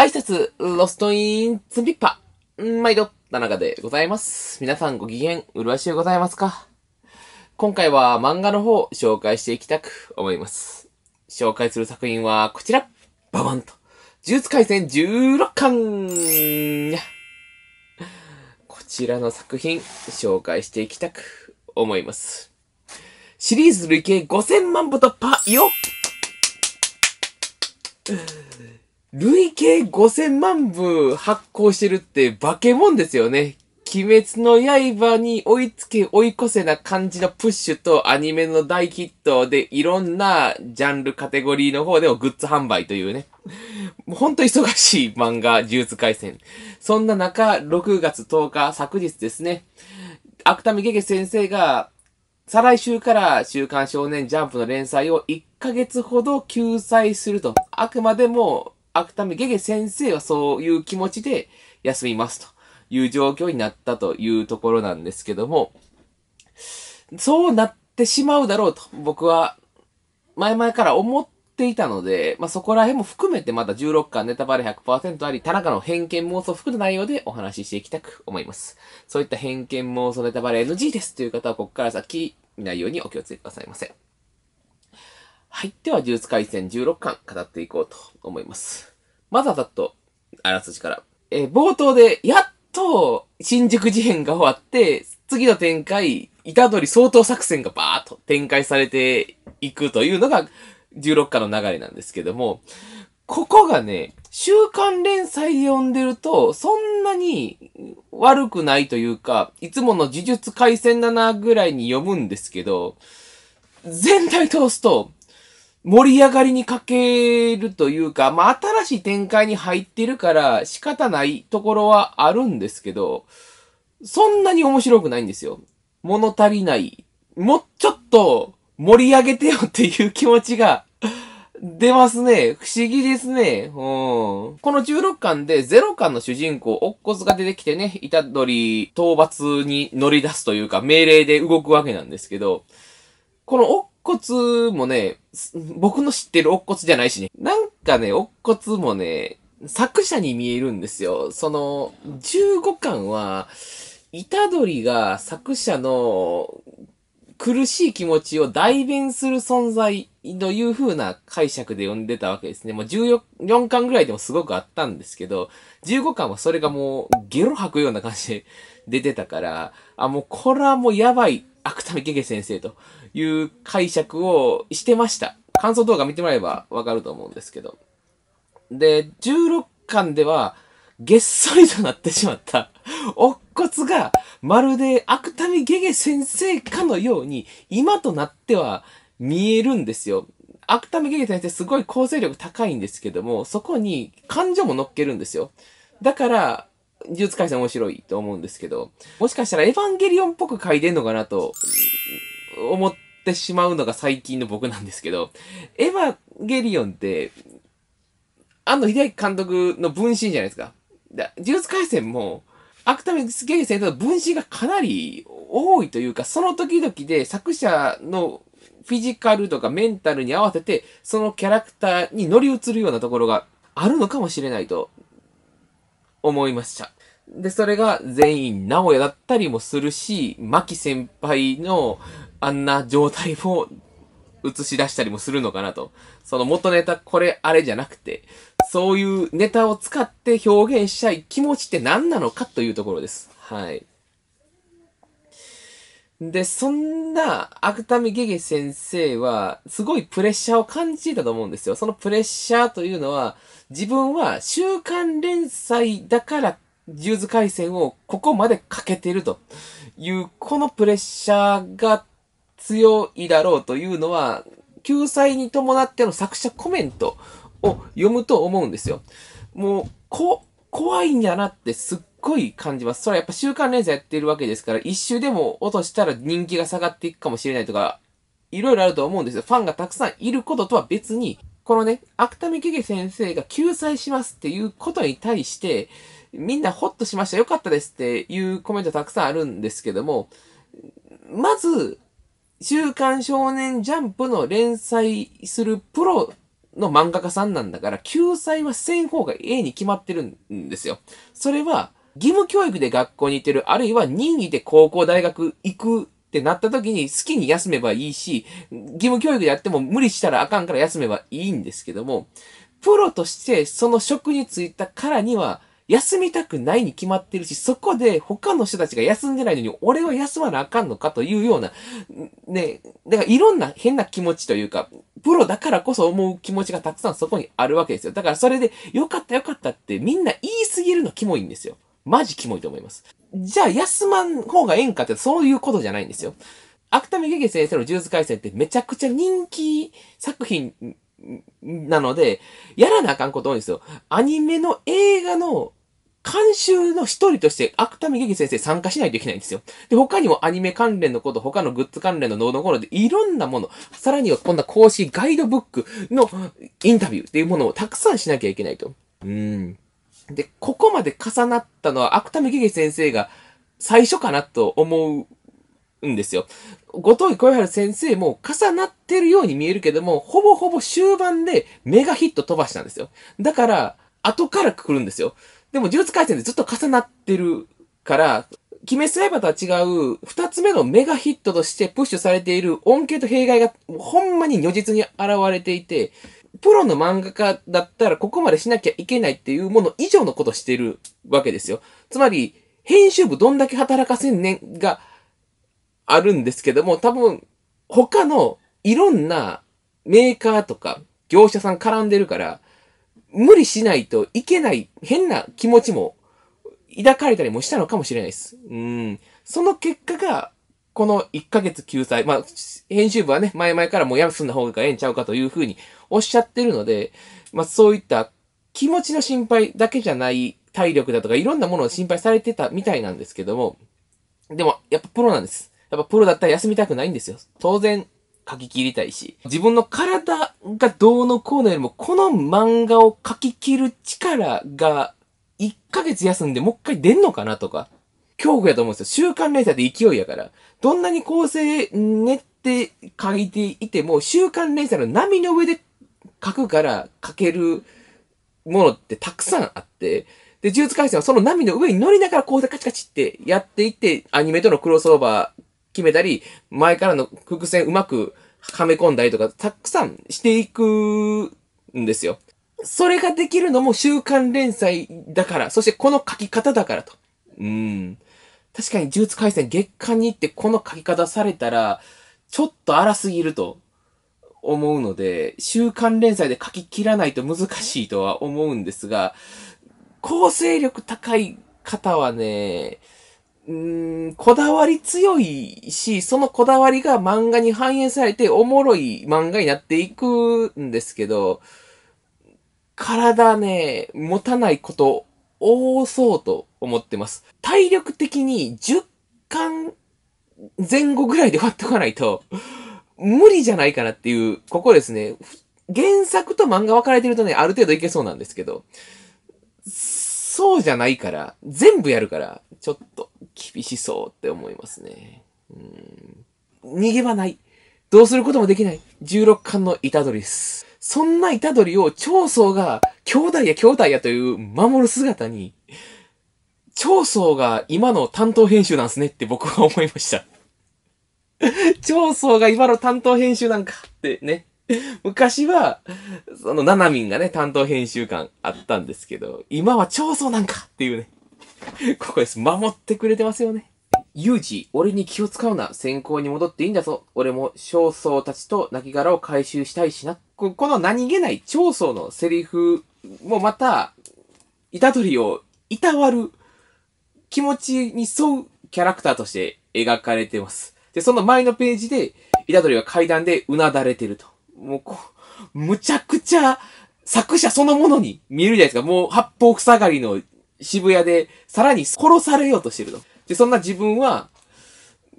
挨拶、ロストイン、ツンピッパ、毎度、田中でございます。皆さんご機嫌、うるわしゅうございますか今回は漫画の方、紹介していきたく思います。紹介する作品はこちらババンと呪術廻戦16巻こちらの作品、紹介していきたく思います。シリーズ累計5000万部突破よ累計5000万部発行してるって化け物ですよね。鬼滅の刃に追いつけ追い越せな感じのプッシュとアニメの大ヒットでいろんなジャンルカテゴリーの方でもグッズ販売というね。もうほんと忙しい漫画、呪術回戦。そんな中、6月10日、昨日ですね、芥見ゲゲ先生が、再来週から週刊少年ジャンプの連載を1ヶ月ほど救済すると。あくまでもあくため、ゲゲ先生はそういう気持ちで休みますという状況になったというところなんですけども、そうなってしまうだろうと僕は前々から思っていたので、まあ、そこら辺も含めてまた16巻ネタバレ100%あり、田中の偏見妄想含む内容でお話ししていきたく思います。そういった偏見妄想ネタバレ NG ですという方はここから先見ないようにお気をつけくださいませ。はい。では呪術廻戦16巻語っていこうと思います。まずはざっと、あらすじから。えー、冒頭で、やっと、新宿事変が終わって、次の展開、虎取相当作戦がバーっと展開されていくというのが、16巻の流れなんですけども、ここがね、週刊連載で読んでると、そんなに悪くないというか、いつもの呪術回戦7ぐらいに読むんですけど、全体通すと、盛り上がりに欠けるというか、まあ、新しい展開に入ってるから仕方ないところはあるんですけど、そんなに面白くないんですよ。物足りない。もうちょっと盛り上げてよっていう気持ちが出ますね。不思議ですね。うん。この16巻で0巻の主人公、おっこずが出てきてね、ど取討伐に乗り出すというか、命令で動くわけなんですけど、この乙骨もね、僕の知ってる乙骨じゃないしね。なんかね、乙骨もね、作者に見えるんですよ。その、15巻は、ドリが作者の苦しい気持ちを代弁する存在という風な解釈で読んでたわけですね。もう14巻ぐらいでもすごくあったんですけど、15巻はそれがもうゲロ吐くような感じで出てたから、あ、もうこれはもうやばい芥見ゲゲ先生という解釈をしてました。感想動画見てもらえばわかると思うんですけど。で、16巻では、げっそりとなってしまった、乙骨が、まるで芥見ゲゲ先生かのように、今となっては見えるんですよ。芥見ゲゲ先生すごい構成力高いんですけども、そこに感情も乗っけるんですよ。だから、呪術廻戦面白いと思うんですけど、もしかしたらエヴァンゲリオンっぽく書いてんのかなと、思ってしまうのが最近の僕なんですけど、エヴァンゲリオンって、安野秀明監督の分身じゃないですか。だ呪術廻戦も、芥見源先生の分身がかなり多いというか、その時々で作者のフィジカルとかメンタルに合わせて、そのキャラクターに乗り移るようなところがあるのかもしれないと。思いました。で、それが全員直哉だったりもするし、牧先輩のあんな状態も映し出したりもするのかなと。その元ネタこれあれじゃなくて、そういうネタを使って表現したい気持ちって何なのかというところです。はい。で、そんな、アクタミゲゲ先生は、すごいプレッシャーを感じていたと思うんですよ。そのプレッシャーというのは、自分は週刊連載だから、ジューズ回線をここまでかけてるという、このプレッシャーが強いだろうというのは、救済に伴っての作者コメントを読むと思うんですよ。もう、こ、怖いんやなってすっごい感じます。それはやっぱ週刊連載やってるわけですから、一周でも落としたら人気が下がっていくかもしれないとか、いろいろあると思うんですよ。ファンがたくさんいることとは別に、このね、芥見けけ先生が救済しますっていうことに対して、みんなホッとしました、よかったですっていうコメントたくさんあるんですけども、まず、週刊少年ジャンプの連載するプロの漫画家さんなんだから、救済はせん方が A に決まってるんですよ。それは、義務教育で学校に行ってる、あるいは任意で高校、大学行くってなった時に好きに休めばいいし、義務教育でやっても無理したらあかんから休めばいいんですけども、プロとしてその職に就いたからには、休みたくないに決まってるし、そこで他の人たちが休んでないのに、俺は休まなあかんのかというような、ね、だからいろんな変な気持ちというか、プロだからこそ思う気持ちがたくさんそこにあるわけですよ。だからそれで、よかったよかったってみんな言いすぎるのキモいんですよ。マジキモいと思います。じゃあ、休まん方がええんかって、そういうことじゃないんですよ。芥見ゲゲ先生の呪術回戦ってめちゃくちゃ人気作品なので、やらなあかんこと多いんですよ。アニメの映画の監修の一人として、芥見劇先生参加しないといけないんですよ。で、他にもアニメ関連のこと、他のグッズ関連の脳の頃で、いろんなもの、さらにはこんな講師ガイドブックのインタビューっていうものをたくさんしなきゃいけないと。うん。で、ここまで重なったのは、芥見ゲゲ先生が最初かなと思うんですよ。後藤井小原先生も重なってるように見えるけども、ほぼほぼ終盤でメガヒット飛ばしたんですよ。だから、後から来るんですよ。でも、呪術回戦でずっと重なってるから、鬼滅刃とは違う、二つ目のメガヒットとしてプッシュされている恩恵と弊害が、ほんまに如実に現れていて、プロの漫画家だったらここまでしなきゃいけないっていうもの以上のことしてるわけですよ。つまり、編集部どんだけ働かせんねんがあるんですけども、多分、他のいろんなメーカーとか業者さん絡んでるから、無理しないといけない変な気持ちも抱かれたりもしたのかもしれないです。うん。その結果が、この1ヶ月救済。まあ、編集部はね、前々からもう休んだ方がええんちゃうかというふうにおっしゃってるので、まあそういった気持ちの心配だけじゃない体力だとかいろんなものを心配されてたみたいなんですけども、でもやっぱプロなんです。やっぱプロだったら休みたくないんですよ。当然書き切りたいし、自分の体がどうのこうのよりも、この漫画を書き切る力が、1ヶ月休んでもう一回出んのかなとか、恐怖やと思うんですよ。週刊連載で勢いやから。どんなに構成練って書いていても、週刊連載の波の上で書くから書けるものってたくさんあって、で、呪術廻戦はその波の上に乗りながらこうでカチカチってやっていって、アニメとのクロスオーバー決めたり、前からの伏線うまくはめ込んだりとか、たくさんしていくんですよ。それができるのも週刊連載だから、そしてこの書き方だからと。うん。確かに呪術廻戦月間に行ってこの書き方されたら、ちょっと荒すぎると。思うので、週刊連載で書き切らないと難しいとは思うんですが、構成力高い方はね、うーん、こだわり強いし、そのこだわりが漫画に反映されておもろい漫画になっていくんですけど、体ね、持たないこと多そうと思ってます。体力的に10巻前後ぐらいで割っとかないと無理じゃないかなっていう、ここですね、原作と漫画分かれてるとね、ある程度いけそうなんですけど、そうじゃないから、全部やるから、ちょっと厳しそうって思いますね。うん。逃げ場ない。どうすることもできない。16巻の虎杖です。そんなドリを長宗が、兄弟や兄弟やという守る姿に、長宗が今の担当編集なんすねって僕は思いました。長 宗が今の担当編集なんかってね。昔は、その、ななみんがね、担当編集官あったんですけど、今は長宗なんかっていうね。ここです。守ってくれてますよね。ユージ、俺に気を使うな。先行に戻っていいんだぞ。俺も少僧たちと亡骸を回収したいしな。この何気ない長宗のセリフもまた、いたとりをいたわる気持ちに沿うキャラクターとして描かれてます。で、その前のページで、虎杖が階段でうなだれてると。もうこう、むちゃくちゃ、作者そのものに見えるじゃないですか。もう八方塞がりの渋谷で、さらに殺されようとしてると。で、そんな自分は、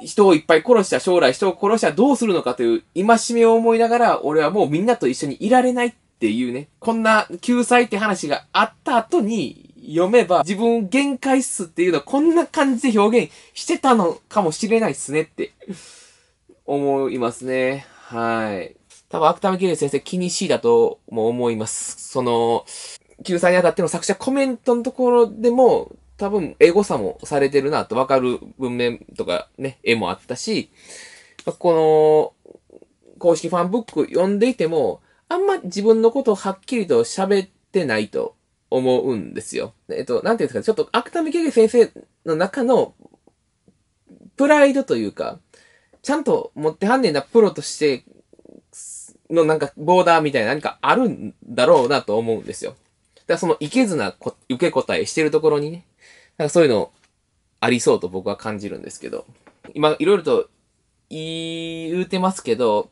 人をいっぱい殺した将来人を殺したどうするのかという戒めを思いながら、俺はもうみんなと一緒にいられないっていうね、こんな救済って話があった後に、読めば、自分限界っすっていうのはこんな感じで表現してたのかもしれないっすねって思いますね。はい。多分、芥見圭先生気にしいだとも思います。その、救済にあたっての作者コメントのところでも、多分、エゴさもされてるなとわかる文面とかね、絵もあったし、この、公式ファンブック読んでいても、あんま自分のことをはっきりと喋ってないと思うんですよ。えっと、なんていうんですか、ちょっと芥見ケゲ先生の中のプライドというか、ちゃんと持ってはんねんなプロとしてのなんかボーダーみたいな何かあるんだろうなと思うんですよ。だからそのいけずな受け答えしてるところにね、なんかそういうのありそうと僕は感じるんですけど、今いろいろと言うてますけど、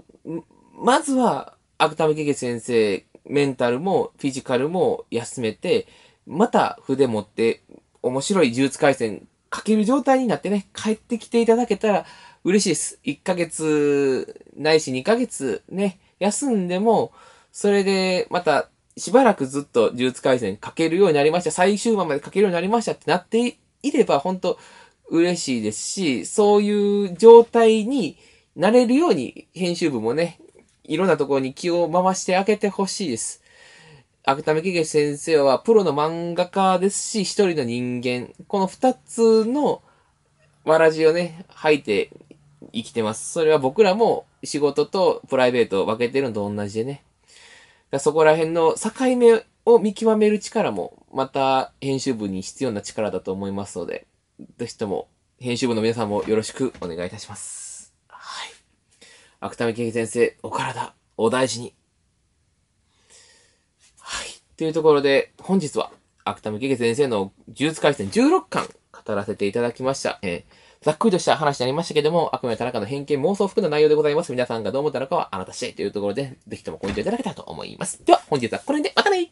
まずは芥見ケゲ先生メンタルもフィジカルも休めて、また筆持って面白い呪術回戦かける状態になってね、帰ってきていただけたら嬉しいです。1ヶ月ないし2ヶ月ね、休んでも、それでまたしばらくずっと呪術回戦かけるようになりました。最終話までかけるようになりましたってなっていれば、本当嬉しいですし、そういう状態になれるように編集部もね、いろんなところに気を回してあげてほしいです。芥見景先生はプロの漫画家ですし、一人の人間。この二つのわらじをね、吐いて生きてます。それは僕らも仕事とプライベートを分けてるのと同じでね。だそこら辺の境目を見極める力も、また編集部に必要な力だと思いますので、ぜひとも編集部の皆さんもよろしくお願いいたします。芥見健先生、お体、お大事に。はい。というところで、本日は、芥見健先生の呪術改戦16巻、語らせていただきました。えー、ざっくりとした話になりましたけども、あくまで田中の偏見妄想服含んだ内容でございます。皆さんがどう思ったのかはあなた次第というところで、ぜひともコメントいただけたらと思います。では、本日はこれで、またね